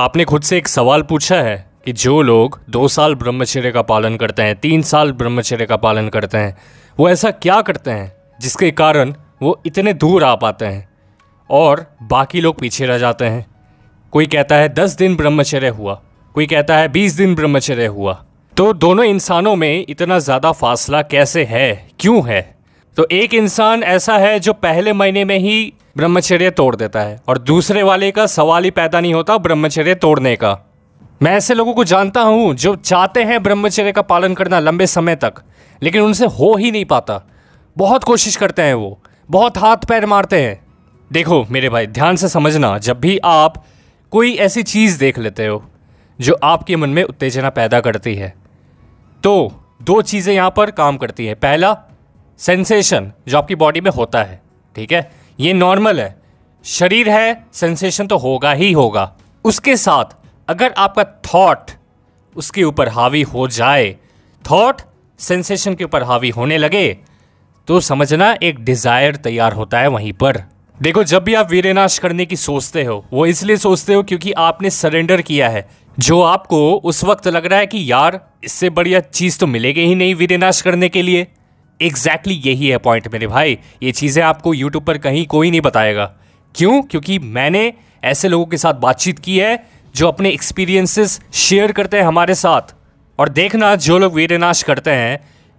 आपने खुद से एक सवाल पूछा है कि जो लोग दो साल ब्रह्मचर्य का पालन करते हैं तीन साल ब्रह्मचर्य का पालन करते हैं वो ऐसा क्या करते हैं जिसके कारण वो इतने दूर आ पाते हैं और बाकी लोग पीछे रह जाते हैं कोई कहता है दस दिन ब्रह्मचर्य हुआ कोई कहता है बीस दिन ब्रह्मचर्य हुआ तो दोनों इंसानों में इतना ज़्यादा फासला कैसे है क्यों है तो एक इंसान ऐसा है जो पहले महीने में ही ब्रह्मचर्य तोड़ देता है और दूसरे वाले का सवाल ही पैदा नहीं होता ब्रह्मचर्य तोड़ने का मैं ऐसे लोगों को जानता हूँ जो चाहते हैं ब्रह्मचर्य का पालन करना लंबे समय तक लेकिन उनसे हो ही नहीं पाता बहुत कोशिश करते हैं वो बहुत हाथ पैर मारते हैं देखो मेरे भाई ध्यान से समझना जब भी आप कोई ऐसी चीज़ देख लेते हो जो आपके मन में उत्तेजना पैदा करती है तो दो चीज़ें यहाँ पर काम करती हैं पहला सेंसेशन जो आपकी बॉडी में होता है ठीक है ये नॉर्मल है शरीर है सेंसेशन तो होगा ही होगा उसके साथ अगर आपका थॉट उसके ऊपर हावी हो जाए थॉट सेंसेशन के ऊपर हावी होने लगे तो समझना एक डिज़ायर तैयार होता है वहीं पर देखो जब भी आप वीरनाश करने की सोचते हो वो इसलिए सोचते हो क्योंकि आपने सरेंडर किया है जो आपको उस वक्त लग रहा है कि यार इससे बढ़िया चीज़ तो मिलेगी ही नहीं वीरनाश करने के लिए एग्जैक्टली exactly यही है पॉइंट मेरे भाई ये चीज़ें आपको यूट्यूब पर कहीं कोई नहीं बताएगा क्यों क्योंकि मैंने ऐसे लोगों के साथ बातचीत की है जो अपने एक्सपीरियंसेस शेयर करते हैं हमारे साथ और देखना जो लोग वीरनाश करते हैं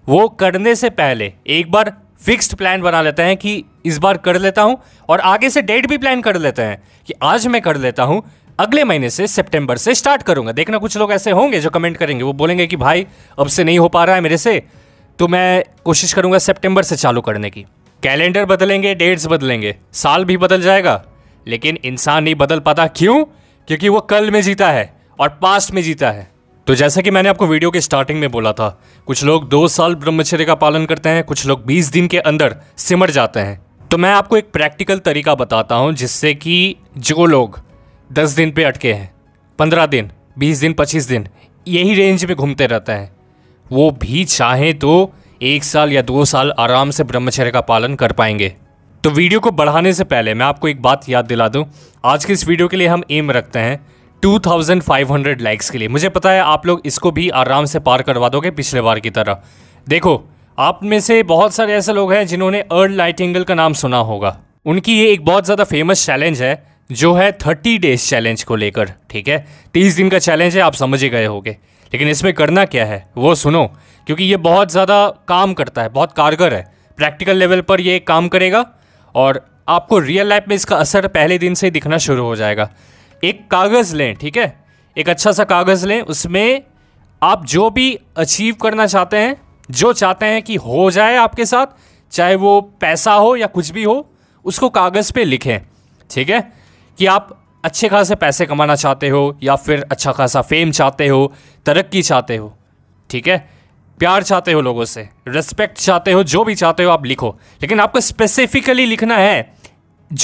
वो करने से पहले एक बार फिक्स्ड प्लान बना लेते हैं कि इस बार कर लेता हूं और आगे से डेट भी प्लान कर लेते हैं कि आज मैं कर लेता हूँ अगले महीने से सितंबर से स्टार्ट करूंगा देखना कुछ लोग ऐसे होंगे जो कमेंट करेंगे वो बोलेंगे कि भाई अब से नहीं हो पा रहा है मेरे से तो मैं कोशिश करूंगा सितंबर से चालू करने की कैलेंडर बदलेंगे डेट्स बदलेंगे साल भी बदल जाएगा लेकिन इंसान नहीं बदल पाता क्यों क्योंकि वो कल में जीता है और पास्ट में जीता है तो जैसा कि मैंने आपको वीडियो के स्टार्टिंग में बोला था कुछ लोग दो साल ब्रह्मचर्य का पालन करते हैं कुछ लोग बीस दिन के अंदर सिमट जाते हैं तो मैं आपको एक प्रैक्टिकल तरीका बताता हूँ जिससे कि जो लोग दस दिन पे अटके हैं पंद्रह दिन बीस दिन पच्चीस दिन यही रेंज में घूमते रहते हैं वो भी चाहें तो एक साल या दो साल आराम से ब्रह्मचर्य का पालन कर पाएंगे तो वीडियो को बढ़ाने से पहले मैं आपको एक बात याद दिला दूं आज के इस वीडियो के लिए हम एम रखते हैं 2500 लाइक्स के लिए मुझे पता है आप लोग इसको भी आराम से पार करवा दोगे पिछले बार की तरह देखो आप में से बहुत सारे ऐसे लोग हैं जिन्होंने अर्ल एंगल का नाम सुना होगा उनकी ये एक बहुत ज़्यादा फेमस चैलेंज है जो है थर्टी डेज चैलेंज को लेकर ठीक है तीस दिन का चैलेंज है आप समझ ही गए होगे लेकिन इसमें करना क्या है वो सुनो क्योंकि ये बहुत ज़्यादा काम करता है बहुत कारगर है प्रैक्टिकल लेवल पर ये काम करेगा और आपको रियल लाइफ में इसका असर पहले दिन से ही दिखना शुरू हो जाएगा एक कागज़ लें ठीक है एक अच्छा सा कागज़ लें उसमें आप जो भी अचीव करना चाहते हैं जो चाहते हैं कि हो जाए आपके साथ चाहे वो पैसा हो या कुछ भी हो उसको कागज़ पे लिखें ठीक है कि आप अच्छे खासे पैसे कमाना चाहते हो या फिर अच्छा खासा फेम चाहते हो तरक्की चाहते हो ठीक है प्यार चाहते हो लोगों से रिस्पेक्ट चाहते हो जो भी चाहते हो आप लिखो लेकिन आपको स्पेसिफिकली लिखना है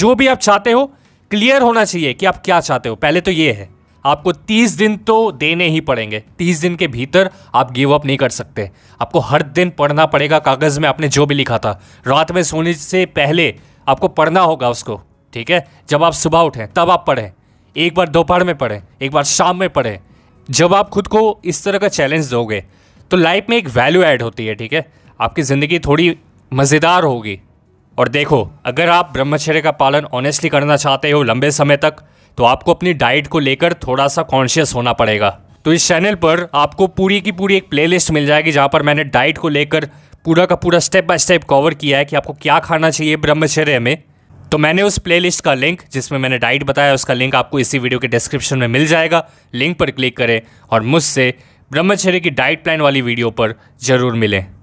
जो भी आप चाहते हो क्लियर होना चाहिए कि आप क्या चाहते हो पहले तो ये है आपको तीस दिन तो देने ही पड़ेंगे तीस दिन के भीतर आप गिव अप नहीं कर सकते आपको हर दिन पढ़ना पड़ेगा कागज़ में आपने जो भी लिखा था रात में सोने से पहले आपको पढ़ना होगा उसको ठीक है जब आप सुबह उठें तब आप पढ़ें एक बार दोपहर में पढ़ें एक बार शाम में पढ़ें जब आप खुद को इस तरह का चैलेंज दोगे तो लाइफ में एक वैल्यू ऐड होती है ठीक है आपकी ज़िंदगी थोड़ी मज़ेदार होगी और देखो अगर आप ब्रह्मचर्य का पालन ऑनेस्टली करना चाहते हो लंबे समय तक तो आपको अपनी डाइट को लेकर थोड़ा सा कॉन्शियस होना पड़ेगा तो इस चैनल पर आपको पूरी की पूरी एक प्लेलिस्ट मिल जाएगी जहाँ पर मैंने डाइट को लेकर पूरा का पूरा स्टेप बाय स्टेप कवर किया है कि आपको क्या खाना चाहिए ब्रह्मचर्य में तो मैंने उस प्लेलिस्ट का लिंक जिसमें मैंने डाइट बताया उसका लिंक आपको इसी वीडियो के डिस्क्रिप्शन में मिल जाएगा लिंक पर क्लिक करें और मुझसे ब्रह्मचर्य की डाइट प्लान वाली वीडियो पर ज़रूर मिलें